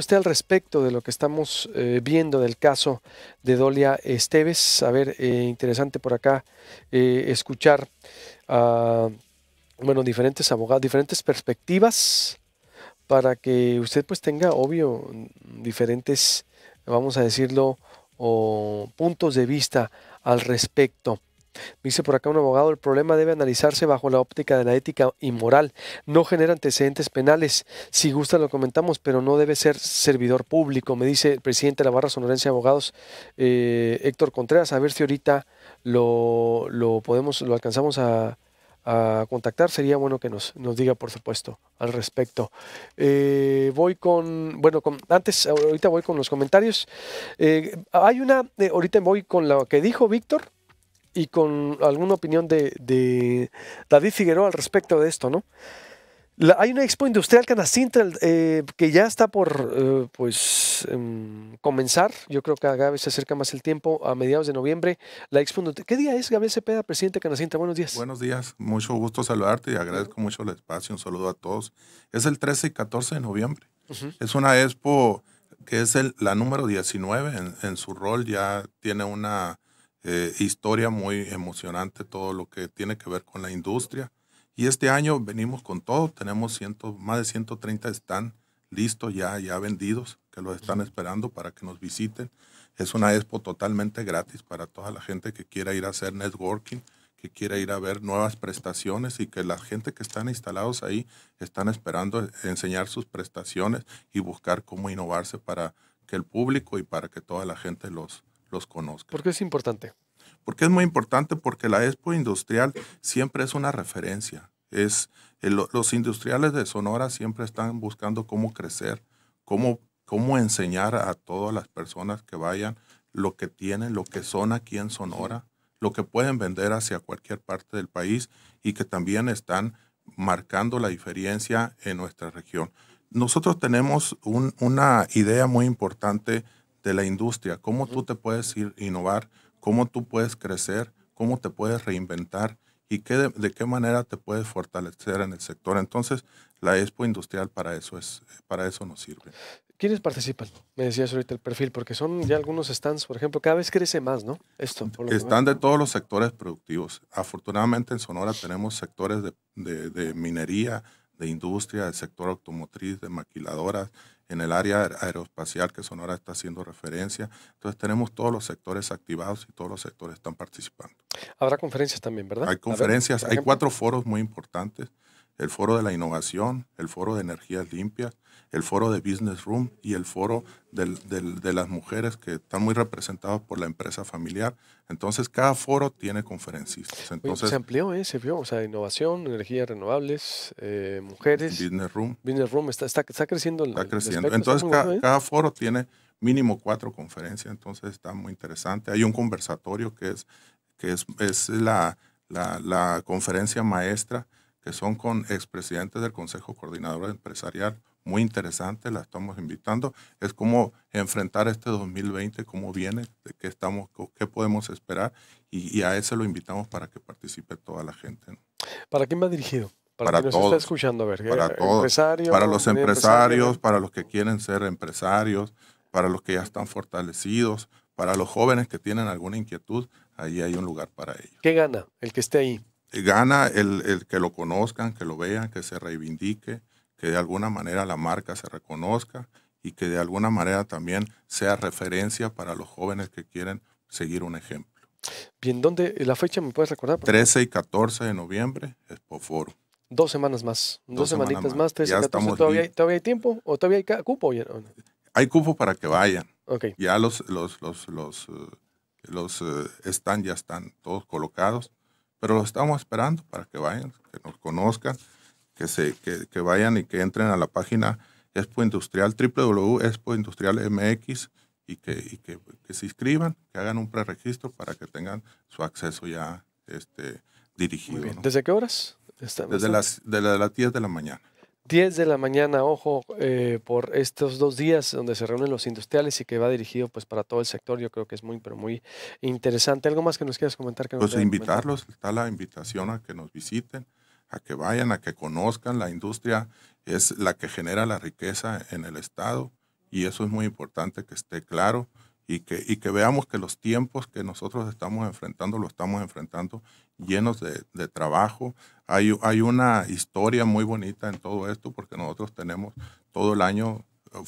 usted al respecto de lo que estamos eh, viendo del caso de Dolia Esteves? A ver, eh, interesante por acá eh, escuchar, bueno, diferentes abogados, diferentes perspectivas para que usted pues tenga, obvio, diferentes, vamos a decirlo, o puntos de vista al respecto. Dice por acá un abogado, el problema debe analizarse bajo la óptica de la ética y moral. No genera antecedentes penales. Si gusta lo comentamos, pero no debe ser servidor público, me dice el presidente de la Barra Sonorense de Abogados, eh, Héctor Contreras. A ver si ahorita lo, lo podemos, lo alcanzamos a, contactar, sería bueno que nos, nos diga, por supuesto, al respecto. Eh, voy con, bueno, con, antes, ahorita voy con los comentarios. Eh, hay una, ahorita voy con lo que dijo Víctor, y con alguna opinión de, de David Figueroa al respecto de esto, ¿no? hay una expo industrial canacintra eh, que ya está por eh, pues em, comenzar. Yo creo que a se acerca más el tiempo, a mediados de noviembre. La expo ¿Qué día es, Gabriel Cepeda, presidente Canacintra? Buenos días. Buenos días, mucho gusto saludarte y agradezco mucho el espacio. Un saludo a todos. Es el 13 y 14 de noviembre. Es una expo que es la número 19 en su rol, ya tiene una eh, historia muy emocionante, todo lo que tiene que ver con la industria. Y este año venimos con todo, tenemos ciento, más de 130 están listos ya, ya vendidos, que los están esperando para que nos visiten. Es una expo totalmente gratis para toda la gente que quiera ir a hacer networking, que quiera ir a ver nuevas prestaciones y que la gente que están instalados ahí están esperando enseñar sus prestaciones y buscar cómo innovarse para que el público y para que toda la gente los, los conozca. ¿Por qué es importante? Porque es muy importante porque la expo industrial siempre es una referencia. Es, los industriales de Sonora siempre están buscando cómo crecer, cómo, cómo enseñar a todas las personas que vayan lo que tienen, lo que son aquí en Sonora, lo que pueden vender hacia cualquier parte del país y que también están marcando la diferencia en nuestra región. Nosotros tenemos una idea muy importante de la industria, cómo tú te puedes ir, innovar, cómo tú puedes crecer, cómo te puedes reinventar y qué de, qué manera te puedes fortalecer en el sector. Entonces, la expo industrial para eso es para eso nos sirve. ¿Quiénes participan? Me decías ahorita el perfil, porque son ya algunos stands, por ejemplo, cada vez crece más, ¿no? Esto. Están de todos los sectores productivos. Afortunadamente en Sonora tenemos sectores de, de, de minería, de industria, del sector automotriz, de maquiladoras, en el área aeroespacial que Sonora está haciendo referencia. Entonces tenemos todos los sectores activados y todos los sectores están participando. Habrá conferencias también, ¿verdad? Hay conferencias, hay cuatro foros muy importantes el foro de la innovación, el foro de energías limpias, el foro de Business Room y el foro de las mujeres que están muy representadas por la empresa familiar. Entonces, cada foro tiene conferencistas. Pues, entonces, se amplió, ¿eh? se vio, o sea, innovación, energías renovables, eh, mujeres. Business Room. Business Room, está, está, está creciendo. está creciendo. Entonces, ¿eh? cada foro tiene mínimo cuatro conferencias, entonces está muy interesante. Hay un conversatorio que es, que es, la conferencia maestra que son con expresidentes del Consejo Coordinador Empresarial. Muy interesante, la estamos invitando. Es como enfrentar este 2020, cómo viene, de qué, estamos, qué podemos esperar. Y, a ese lo invitamos para que participe toda la gente. ¿Para quién va dirigido? Para, para, quien nos está escuchando, a ver, para eh, todos, para los empresarios, para los que quieren ser empresarios, para los que ya están fortalecidos, para los jóvenes que tienen alguna inquietud, ahí hay un lugar para ellos. ¿Qué gana el que esté ahí? gana el, el, que lo conozcan, que lo vean, que se reivindique, que de alguna manera la marca se reconozca y que de alguna manera también sea referencia para los jóvenes que quieren seguir un ejemplo. Bien, ¿dónde la fecha me puedes recordar? 13 y 14 de noviembre, es por foro Dos semanas más, dos, semanitas más, 13 y 14. ¿todavía hay, tiempo o todavía hay cupo? Hay cupo para que vayan. Ya los, los, los, los, eh, los eh, están, ya están todos colocados pero lo estamos esperando para que vayan, que nos conozcan, que, se, que, vayan y que entren a la página Expo Industrial, www.expoindustrialmx y, que, y que, se inscriban, que hagan un preregistro para que tengan su acceso ya este, dirigido. ¿Desde qué horas? Desde de las 10 de la mañana. 10 de la mañana, ojo, eh, por estos dos días donde se reúnen los industriales y que va dirigido pues para todo el sector. Yo creo que es muy, pero muy interesante. ¿Algo más que nos quieras comentar? Que pues invitarlos, está la invitación a que nos visiten, a que vayan, a que conozcan. La industria es la que genera la riqueza en el Estado y eso es muy importante que esté claro y que, y que veamos que los tiempos que nosotros estamos enfrentando, lo estamos enfrentando llenos de, trabajo. Hay, hay una historia muy bonita en todo esto porque nosotros tenemos todo el año eh,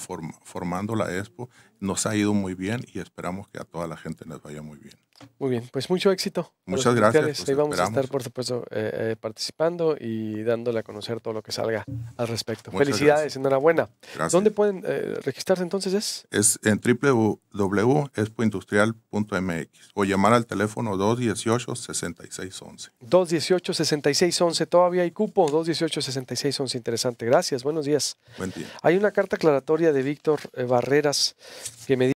formando la expo. Nos ha ido muy bien y esperamos que a toda la gente les vaya muy bien. Muy bien, pues mucho éxito. Muchas gracias. y vamos a estar, por supuesto, eh, eh, participando y dándole a conocer todo lo que salga al respecto. Felicidades, enhorabuena. Gracias. ¿Dónde pueden eh, registrarse entonces? Es, es en www.expoindustrial.mx o llamar al teléfono 218-6611. 218-6611, todavía hay cupo, 218-6611, interesante. Gracias, buenos días. Buen día. Hay una carta aclaratoria de Víctor Barreras que me dice...